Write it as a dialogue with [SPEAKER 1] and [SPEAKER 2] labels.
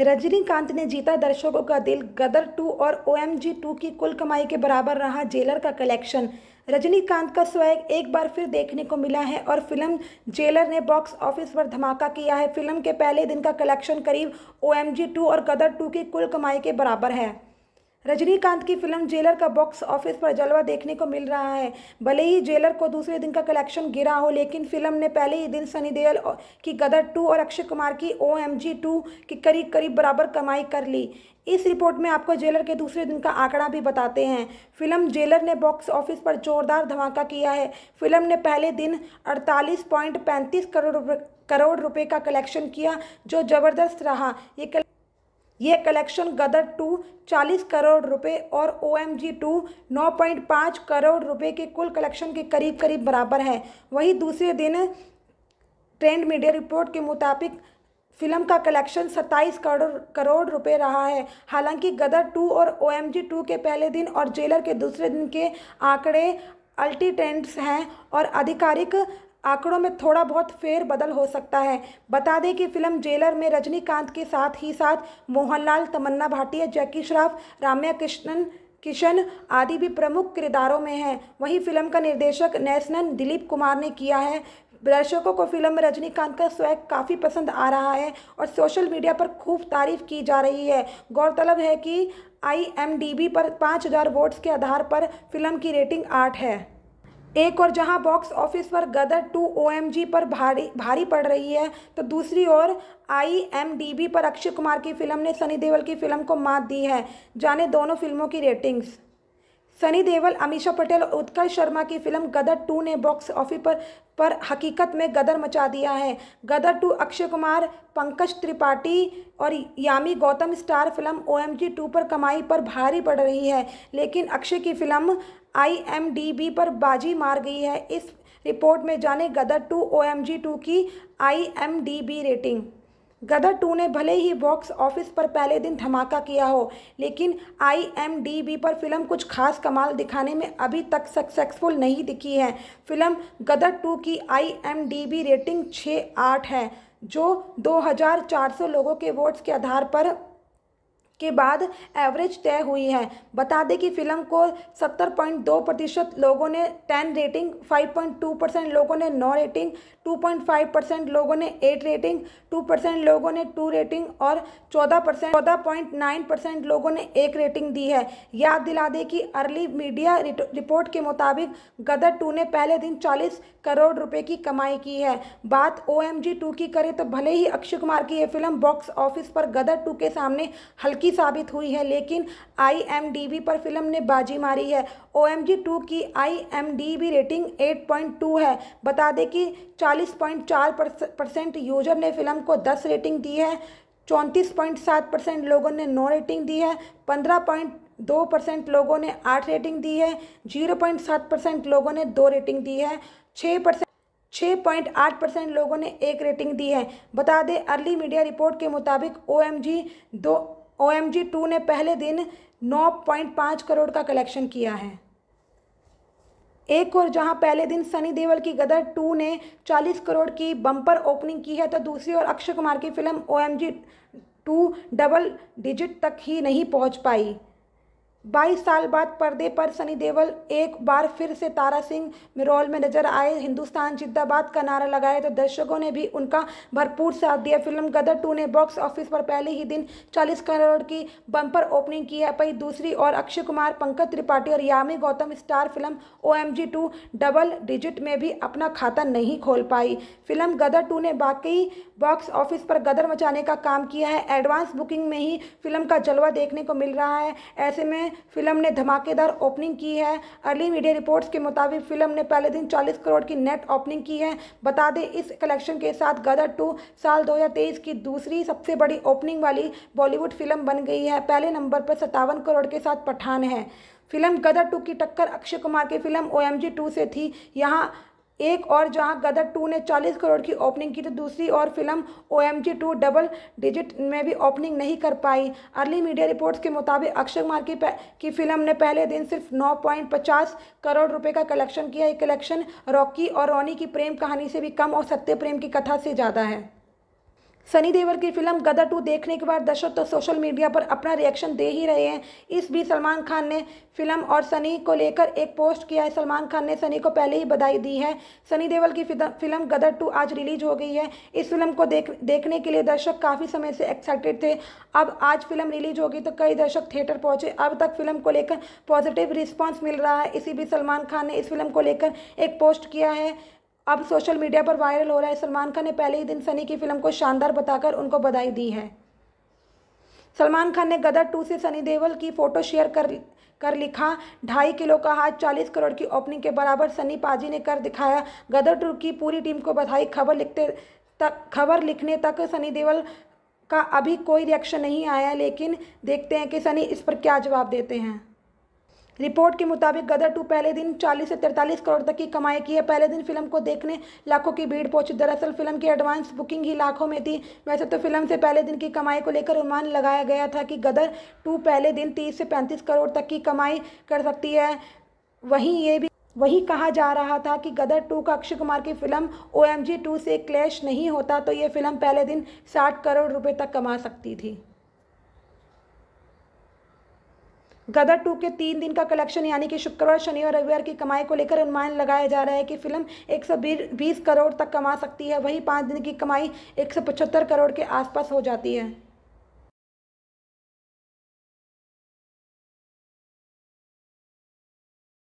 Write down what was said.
[SPEAKER 1] रजनीकांत ने जीता दर्शकों का दिल गदर टू और ओ एम जी टू की कुल कमाई के बराबर रहा जेलर का कलेक्शन रजनीकांत का स्वैग एक बार फिर देखने को मिला है और फिल्म जेलर ने बॉक्स ऑफिस पर धमाका किया है फिल्म के पहले दिन का कलेक्शन करीब ओ एम जी टू और गदर टू की कुल कमाई के बराबर है रजनीकांत की फिल्म जेलर का बॉक्स ऑफिस पर जलवा देखने को मिल रहा है भले ही जेलर को दूसरे दिन का कलेक्शन गिरा हो लेकिन फिल्म ने पहले ही दिन सनी देओल की गदर टू और अक्षय कुमार की ओ एम जी टू की करीब करीब बराबर कमाई कर ली इस रिपोर्ट में आपको जेलर के दूसरे दिन का आंकड़ा भी बताते हैं फिल्म जेलर ने बॉक्स ऑफिस पर जोरदार धमाका किया है फिल्म ने पहले दिन अड़तालीस करोड़ करोड़ रुपये का कलेक्शन किया जो ज़बरदस्त रहा ये कल... यह कलेक्शन गदर टू 40 करोड़ रुपए और ओ एम जी टू नौ पॉइंट पाँच करोड़ रुपए के कुल कलेक्शन के करीब करीब बराबर है वहीं दूसरे दिन ट्रेंड मीडिया रिपोर्ट के मुताबिक फिल्म का कलेक्शन 27 करोड़ करोड़ रुपए रहा है हालांकि गदर टू और ओ एम जी टू के पहले दिन और जेलर के दूसरे दिन के आंकड़े अल्टी ट्रेंड्स हैं और आधिकारिक आंकड़ों में थोड़ा बहुत फेर बदल हो सकता है बता दें कि फिल्म जेलर में रजनीकांत के साथ ही साथ मोहनलाल तमन्ना भाटिया जैकी श्रॉफ राम्या कृष्णन किशन आदि भी प्रमुख किरदारों में हैं वहीं फिल्म का निर्देशक नेसनन दिलीप कुमार ने किया है दर्शकों को फिल्म में रजनीकांत का स्वैग काफ़ी पसंद आ रहा है और सोशल मीडिया पर खूब तारीफ की जा रही है गौरतलब है कि आईएमडीबी पर 5000 वोट्स के आधार पर फिल्म की रेटिंग आठ है एक और जहां बॉक्स ऑफिस पर गदर टू ओ पर भारी भारी पड़ रही है तो दूसरी ओर आई पर अक्षय कुमार की फिल्म ने सनी देवल की फिल्म को मात दी है जाने दोनों फिल्मों की रेटिंग्स सनी देवल अमीशा पटेल और उत्कर्ष शर्मा की फिल्म गदर टू ने बॉक्स ऑफिस पर पर हकीकत में गदर मचा दिया है गदर टू अक्षय कुमार पंकज त्रिपाठी और Yami Gautam star film O M G two पर कमाई पर भारी पड़ रही है लेकिन अक्षय की film I M D B पर बाजी मार गई है इस रिपोर्ट में जाने Gadar two O M G two की I M D B rating Gadar two ने भले ही बॉक्स ऑफिस पर पहले दिन धमाका किया हो लेकिन आईएमडीबी पर फिल्म कुछ खास कमाल दिखाने में अभी तक सक्सेसफुल नहीं दिखी है फिल्म गदर टू की आईएमडीबी रेटिंग छः आठ है जो 2400 लोगों के वोट्स के आधार पर के बाद एवरेज तय हुई है बता दें कि फिल्म को 70.2 प्रतिशत लोगों ने 10 रेटिंग 5.2 परसेंट लोगों ने 9 रेटिंग 2.5 परसेंट लोगों ने 8 रेटिंग 2 परसेंट लोगों ने 2 रेटिंग और 14 परसेंट चौदह परसेंट लोगों ने एक रेटिंग दी है याद दिला दें कि अर्ली मीडिया रिपोर्ट के मुताबिक गदर टू ने पहले दिन चालीस करोड़ रुपये की कमाई की है बात ओ एम की करें तो भले ही अक्षय कुमार की यह फिल्म बॉक्स ऑफिस पर गदर टू के सामने हल्की हल्की साबित हुई है लेकिन आई पर फिल्म ने बाजी मारी है ओ एम की आई रेटिंग 8.2 है बता दें कि 40.4 परसेंट यूजर ने फिल्म को 10 रेटिंग दी है चौंतीस परसेंट लोगों ने नो रेटिंग दी है पंद्रह पॉइंट दो परसेंट लोगों ने आठ रेटिंग दी है जीरो पॉइंट सात परसेंट लोगों ने दो रेटिंग दी है 6 परसेंट छः पॉइंट आठ परसेंट लोगों ने एक रेटिंग दी है बता दें अर्ली मीडिया रिपोर्ट के मुताबिक ओ एम जी दो ओ एम जी टू ने पहले दिन नौ पॉइंट पाँच करोड़ का कलेक्शन किया है एक और जहां पहले दिन सनी देवल की गदर टू ने चालीस करोड़ की बम्पर ओपनिंग की है तो दूसरी ओर अक्षय कुमार की film O M G two double digit तक ही नहीं पहुंच पाई 22 साल बाद पर्दे पर सनी देवल एक बार फिर से तारा सिंह मिरोल में नजर आए हिंदुस्तान जिंदाबाद का नारा लगाया तो दर्शकों ने भी उनका भरपूर साथ दिया फिल्म गदर टू ने बॉक्स ऑफिस पर पहले ही दिन 40 करोड़ की बम्पर ओपनिंग की है वहीं दूसरी और अक्षय कुमार पंकज त्रिपाठी और Yami Gautam star film O M G two double digit में भी अपना खाता नहीं खोल पाई फिल्म गदर टू ने बाकी बॉक्स ऑफिस पर गदर मचाने का काम किया है एडवांस बुकिंग में ही फिल्म का जलवा देखने को मिल रहा है ऐसे में फिल्म ने धमाकेदार ओपनिंग की है अर्ली मीडिया रिपोर्ट्स के मुताबिक फिल्म ने पहले दिन 40 करोड़ की नेट ओपनिंग की है बता दें इस कलेक्शन के साथ गदर टू साल 2023 की दूसरी सबसे बड़ी ओपनिंग वाली बॉलीवुड फिल्म बन गई है पहले नंबर पर सत्तावन करोड़ के साथ पठान है फिल्म गदर टू की टक्कर अक्षय कुमार की फिल्म ओ एम टू से थी यहाँ एक और जहां गदर टू ने 40 करोड़ की ओपनिंग की तो दूसरी और film O M G two double digit में भी ओपनिंग नहीं कर पाई अर्ली मीडिया रिपोर्ट्स के मुताबिक अक्षय कुमार की की फिल्म ने पहले दिन सिर्फ 9.50 करोड़ रुपए का कलेक्शन किया ये कलेक्शन रॉकी और रोनी की प्रेम कहानी से भी कम और सत्य प्रेम की कथा से ज़्यादा है सनी देवर की फिल्म गदर टू देखने के बाद दर्शक तो सोशल मीडिया पर अपना रिएक्शन दे ही रहे हैं इस बीच सलमान खान ने फिल्म और सनी को लेकर एक पोस्ट किया है सलमान खान ने सनी को पहले ही बधाई दी है सनी देवल की फिल्म गदर टू आज रिलीज हो गई है इस फिल्म को देख देखने के लिए दर्शक काफ़ी समय से एक्साइटेड थे अब आज फिल्म रिलीज होगी तो कई दर्शक थिएटर पहुँचे अब तक फिल्म को लेकर पॉजिटिव रिस्पॉन्स मिल रहा है इसी बीच सलमान खान ने इस फिल्म को लेकर एक पोस्ट किया है अब सोशल मीडिया पर वायरल हो रहा है सलमान खान ने पहले ही दिन सनी की फिल्म को शानदार बताकर उनको बधाई दी है सलमान खान ने गदर टू से सनी देवल की फ़ोटो शेयर कर कर लिखा ढाई किलो का हाथ चालीस करोड़ की ओपनिंग के बराबर सनी पाजी ने कर दिखाया गदर टू की पूरी टीम को बधाई खबर लिखते तक खबर लिखने तक सनी देवल का अभी कोई रिएक्शन नहीं आया लेकिन देखते हैं कि सनी इस पर क्या जवाब देते हैं रिपोर्ट के मुताबिक गदर टू पहले दिन 40 से 43 करोड़ तक की कमाई की है पहले दिन फिल्म को देखने लाखों की भीड़ पहुंची दरअसल फिल्म की एडवांस बुकिंग ही लाखों में थी वैसे तो फिल्म से पहले दिन की कमाई को लेकर अनुमान लगाया गया था कि गदर टू पहले दिन तीस से पैंतीस करोड़ तक की कमाई कर सकती है वहीं ये भी वही कहा जा रहा था कि गदर टू का अक्षय कुमार की film O M G two से क्लैश नहीं होता तो ये फिल्म पहले दिन साठ करोड़ रुपए तक कमा सकती थी गदर टू के तीन दिन का कलेक्शन यानी कि शुक्रवार शनि और रविवार की कमाई को लेकर अनुमान लगाया जा रहा है कि फिल्म एक सौ बीस करोड़ तक कमा सकती है वहीं पाँच दिन की कमाई एक सौ पचहत्तर करोड़ के आसपास हो जाती है